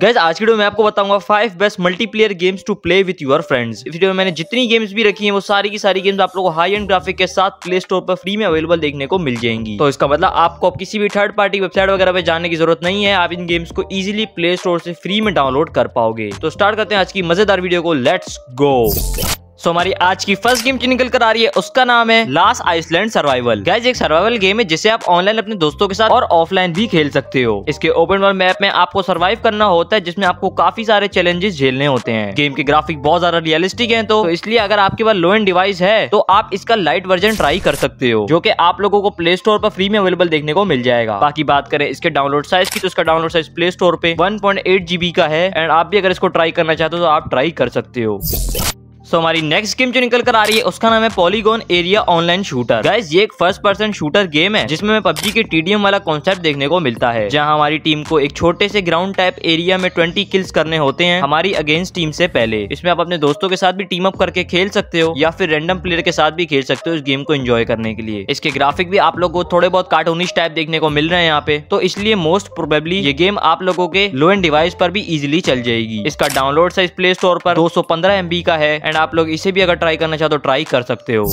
gas आज की video में आपको बताऊंगा five best multiplayer games to play with your friends इस वीडियो में मैंने जितनी गेम्स भी रखी हैं वो सारी की सारी गेम्स आप लोगों को हाई एंड ग्राफिक के साथ प्ले स्टोर पर फ्री में अवेलेबल देखने को मिल जाएंगी तो इसका मतलब आपको किसी भी थर्ड पार्टी वेबसाइट वगैरह पर जाने की जरूरत नहीं है आप इन गेम्स को इजिली प्ले स्टोर से फ्री में डाउनलोड कर पाओगे तो स्टार्ट करते हैं आज की मजेदार वीडियो को लेट्स गो सो तो हमारी आज की फर्स्ट गेम जो निकल कर आ रही है उसका नाम है लास्ट आइसलैंड सर्वाइवल गैज एक सर्वाइवल गेम है जिसे आप ऑनलाइन अपने दोस्तों के साथ और ऑफलाइन भी खेल सकते हो इसके ओपन वर्ल्ड मैप में आपको सर्वाइव करना होता है जिसमें आपको काफी सारे चैलेंजेस झेलने होते हैं गेम के ग्राफिक बहुत ज्यादा रियलिस्टिक है तो, इसलिए अगर आपके पास लो एंड डिवाइस है तो आप इसका लाइट वर्जन ट्राई कर सकते हो जो की आप लोगों को प्ले स्टोर पर फ्री में अवेलेबल देखने को मिल जाएगा बाकी बात करें इसके डाउनलोड साइज की तो इसका डाउनलोड साइज प्ले स्टोर पे वन का है एंड आप भी अगर इसको ट्राई करना चाहते हो तो आप ट्राई कर सकते हो सो हमारी नेक्स्ट गेम जो निकल कर आ रही है उसका नाम है polygon area online shooter guys ये एक फर्स्ट पर्सन शूटर गेम है जिसमें पबजी के टीडीएम वाला कॉन्सेप्ट देखने को मिलता है जहाँ हमारी टीम को एक छोटे से ग्राउंड टाइप एरिया में ट्वेंटी किल्स करने होते हैं हमारी अगेंस्ट टीम से पहले इसमें आप अपने दोस्तों के साथ भी टीम अप करके खेल सकते हो या फिर रेंडम प्लेयर के साथ भी खेल सकते हो इस गेम को एंजॉय करने के लिए इसके ग्राफिक भी आप लोग को थोड़े बहुत कार्टूनिश टाइप देखने को मिल रहे हैं यहाँ पे तो इसलिए मोस्ट प्रोबेबली ये गेम आप लोगों के लो एंड डिवाइस पर भी इजिली चल जाएगी इसका डाउनलोड साइज प्ले स्टोर पर दो सौ का है एंड आप लोग इसे भी अगर ट्राई करना चाहते हो ट्राई तो कर सकते हो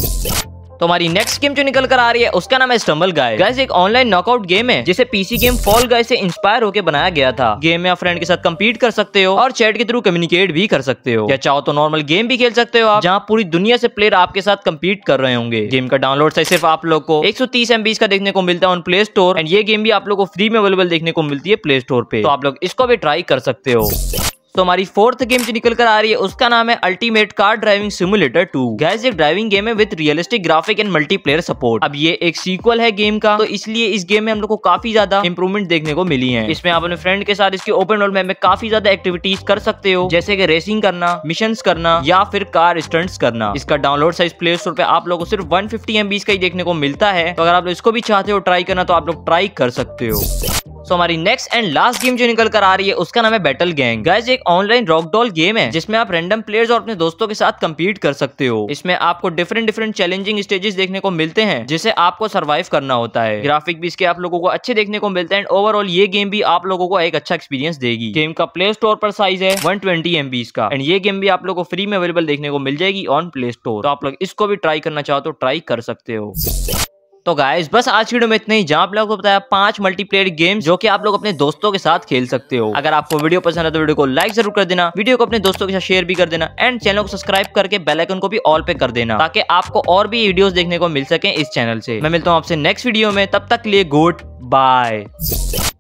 तो हमारी नेक्स्ट गेम जो निकल कर आ रही है उसका नाम है स्टम्बल गाय गाइस एक ऑनलाइन नॉकआउट गेम है जिसे पीसी गेम फॉल गाय से इंस्पायर होकर बनाया गया था गेम में आप फ्रेंड के साथ कम्पीट कर सकते हो और चैट के थ्रू कम्युनिकेट भी कर सकते हो या चाहो तो नॉर्मल गेम भी खेल सकते हो आप जहाँ पूरी दुनिया से प्लेयर आपके साथ कम्पीट कर रहे होंगे गेम का डाउनलोड है सिर्फ आप लोग को एक सौ का देखने को मिलता है ऑन प्ले स्टोर एंड ये गेम भी आप लोग को फ्री में अवेलेबल देखने को मिलती है प्ले स्टोर पे तो आप लोग इसको भी ट्राई कर सकते हो तो हमारी फोर्थ गेम जो निकल कर आ रही है उसका नाम है ultimate car driving simulator two guys एक ड्राइविंग गेम है with realistic graphic and multiplayer support अब ये एक सीक्वल है गेम का तो इसलिए इस गेम में हम लोग को काफी ज्यादा इंप्रूवमेंट देखने को मिली है इसमें आप अपने फ्रेंड के साथ इसके ओपन वर्ल्ड में काफी ज्यादा एक्टिविटीज कर सकते हो जैसे की रेसिंग करना मिशन करना या फिर कार स्टंट करना इसका डाउनलोड साइज प्ले स्टोर पे आप लोग सिर्फ वन फिफ्टी का ही देखने को मिलता है तो अगर आप लोग इसको भी चाहते हो ट्राई करना तो आप लोग ट्राई कर सकते हो सो हमारी नेक्स्ट एंड लास्ट गेम जो निकल कर आ रही है उसका नाम है बैटल गैंग गाइज एक ऑनलाइन रॉक डॉल गेम है जिसमें आप रैंडम प्लेयर्स और अपने दोस्तों के साथ कम्पीट कर सकते हो इसमें आपको डिफरेंट डिफरेंट चैलेंजिंग स्टेजेस देखने को मिलते हैं जिसे आपको सर्वाइव करना होता है ग्राफिक भी इसके आप लोगों को अच्छे देखने को मिलते हैं ओवरऑल ये गेम भी आप लोगों को एक अच्छा एक्सपीरियंस देगी गेम का प्ले स्टोर पर साइज है वन ट्वेंटी का एंड ये गेम भी आप लोग को फ्री में अवेलेबल देखने को मिल जाएगी ऑन प्ले स्टोर तो आप लोग इसको भी ट्राई करना चाहो तो ट्राई कर सकते हो तो गाइस बस आज वीडियो में इतना ही जहां आप लोगों को बताया पांच मल्टीप्लेयर गेम्स जो कि आप लोग अपने दोस्तों के साथ खेल सकते हो अगर आपको वीडियो पसंद है तो वीडियो को लाइक जरूर कर देना वीडियो को अपने दोस्तों के साथ शेयर भी कर देना एंड चैनल को सब्सक्राइब करके बेलाइकन को भी ऑल पे कर देना ताकि आपको और भी वीडियो देखने को मिल सके इस चैनल से मैं मिलता हूँ आपसे नेक्स्ट वीडियो में तब तक लिए गुड बाय